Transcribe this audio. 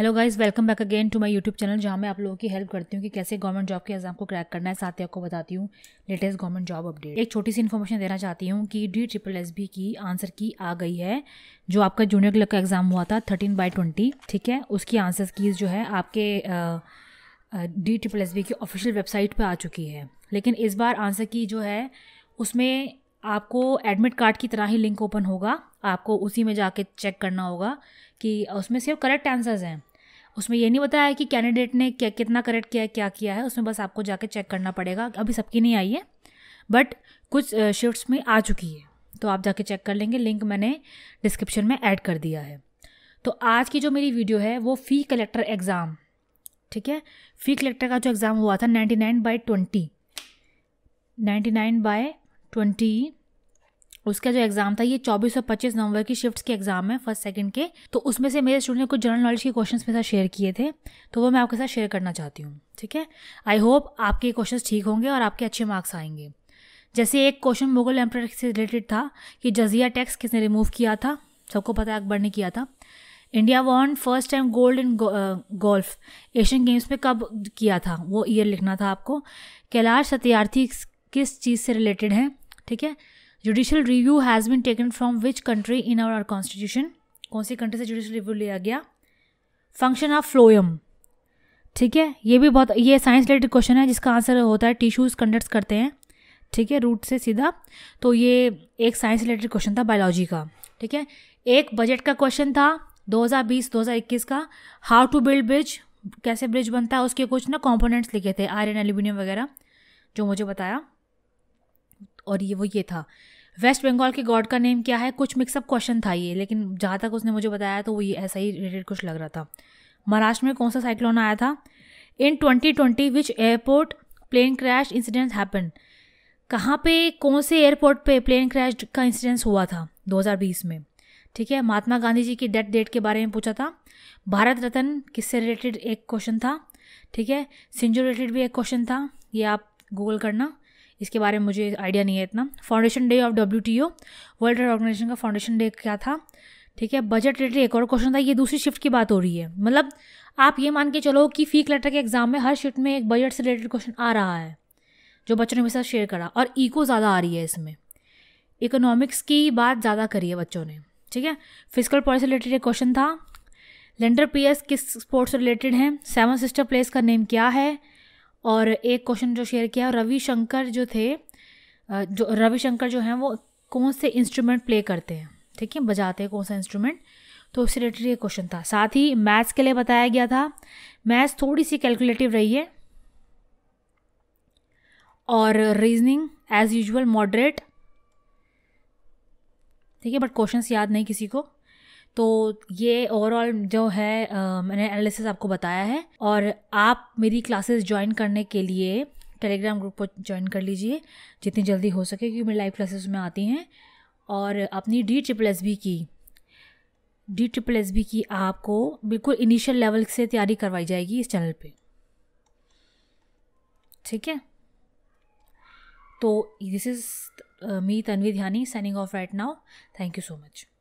hello guys welcome back again to my YouTube channel जहां मैं आप लोगों की हेल्प करती हूं कि कैसे गवर्नमेंट जॉब के एग्जाम को क्रैक करना है साथ ही आपको बताती हूं लेटेस्ट गवर्नमेंट जॉब अपडेट एक छोटी सी इन्फॉर्मेशन देना चाहती हूं कि डी ट्रिपल एस बी की आंसर की आ गई है जो आपका जूनियर क्लर्क का एग्जाम हुआ था थर्टीन बाई ट्वेंटी ठीक है उसकी आंसर कीज जो है आपके डी ट्रिपल एस बी की ऑफिशियल वेबसाइट पर आ चुकी है लेकिन इस बार आंसर की जो है उसमें आपको एडमिट कार्ड की तरह ही लिंक ओपन होगा आपको उसी में जाके चेक करना होगा कि उसमें सिर्फ करेक्ट आंसर्स हैं उसमें ये नहीं बताया कि कैंडिडेट ने क्या कितना करेक्ट किया है क्या किया है उसमें बस आपको जाके चेक करना पड़ेगा अभी सबकी नहीं आई है बट कुछ शिफ्ट्स में आ चुकी है तो आप जाके चेक कर लेंगे लिंक मैंने डिस्क्रिप्शन में ऐड कर दिया है तो आज की जो मेरी वीडियो है वो फ़ी कलेक्टर एग्ज़ाम ठीक है फ़ी कलेक्टर का जो एग्ज़ाम हुआ था ninety nine by twenty ninety nine by twenty उसका जो एग्जाम था ये 24 और 25 नवंबर की शिफ्ट्स के एग्जाम है फर्स्ट सेकंड के तो उसमें से मेरे स्टूडेंट ने कुछ जनरल नॉलेज के क्वेश्चंस मेरे साथ शेयर किए थे तो वो मैं आपके साथ शेयर करना चाहती हूँ ठीक है आई होप आपके क्वेश्चंस ठीक होंगे और आपके अच्छे मार्क्स आएंगे जैसे एक क्वेश्चन मुगल एम्पर से रिलेटेड था कि जजिया टैक्स किसने रिमूव किया था सबको पता है अकबर ने किया था India won first time gold in golf Asian games में कब किया था वो ईयर लिखना था आपको कैलाश सत्यार्थी किस चीज़ से रिलेटेड है ठीक है judicial review has been taken from which country in our constitution कौन सी कंट्री से जुडिशल रिव्यू लिया गया फंक्शन ऑफ फ्लोयम ठीक है ये भी बहुत ये साइंस रिलेटेड क्वेश्चन है जिसका आंसर होता है टिश्यूज़ कंडक्ट करते हैं ठीक है रूट से सीधा तो ये एक साइंस रिलेटेड क्वेश्चन था बायोलॉजी का ठीक है एक बजट का क्वेश्चन था 2020-2021 का हाउ टू बिल्ड ब्रिज कैसे ब्रिज बनता है उसके कुछ ना कंपोनेंट्स लिखे थे आयरन एल्यूमिनियम वगैरह जो मुझे बताया और ये वो ये था वेस्ट बंगाल के गॉड का नेम क्या है कुछ मिक्सअप क्वेश्चन था ये लेकिन जहाँ तक उसने मुझे बताया तो वो ये ऐसा ही रिलेटेड कुछ लग रहा था महाराष्ट्र में कौन सा साइक्लोन आया था in twenty twenty which airport plane crash incident happen कहाँ पे कौन से एयरपोर्ट पे प्लेन क्रैश का इंसिडेंस हुआ था 2020 में ठीक है महात्मा गांधी जी की डेथ डेट के बारे में पूछा था भारत रत्न किससे रिलेटेड एक क्वेश्चन था ठीक है सिंजू रिलेटेड भी एक क्वेश्चन था ये आप गूगल करना इसके बारे में मुझे आइडिया नहीं है इतना foundation day of W T O world trade organization का फाउंडेशन डे क्या था ठीक है बजट रिलेटेड एक और क्वेश्चन था ये दूसरी शिफ्ट की बात हो रही है मतलब आप ये मान के चलो कि फीक लेटर के एग्जाम में हर शिफ्ट में एक बजट से रिलेटेड क्वेश्चन आ रहा है जो बच्चों ने मेरे साथ शेयर करा और ईको ज़्यादा आ रही है इसमें इकोनॉमिक्स की बात ज़्यादा करी है बच्चों ने ठीक है फिजिकल पॉलिसी रिलेटेड एक क्वेश्चन था लेंडर पीएस किस स्पोर्ट्स रिलेटेड हैं सेवन सिस्टर प्लेस का नेम क्या है और एक क्वेश्चन जो शेयर किया रविशंकर जो थे जो रविशंकर जो हैं वो कौन से इंस्ट्रूमेंट प्ले करते हैं ठीक है बजाते हैं कौन सा इंस्ट्रूमेंट तो उससे रिलेटेड ये क्वेश्चन था साथ ही मैथ्स के लिए बताया गया था मैथ्स थोड़ी सी कैलकुलेटिव रही है और रीजनिंग एज यूजल मॉडरेट ठीक है बट क्वेश्चंस याद नहीं किसी को तो ये ओवरऑल जो है आ, मैंने एनालिसिस आपको बताया है और आप मेरी क्लासेस ज्वाइन करने के लिए टेलीग्राम ग्रुप को ज्वाइन कर लीजिए जितनी जल्दी हो सके क्योंकि मेरी लाइव क्लासेस में आती हैं और अपनी डी ट्रिपल एस बी की डी ट्रिपल एस बी की आपको बिल्कुल इनिशियल लेवल से तैयारी करवाई जाएगी इस चैनल पे ठीक है तो this is me Tanvi Dhyani signing off right now thank you so much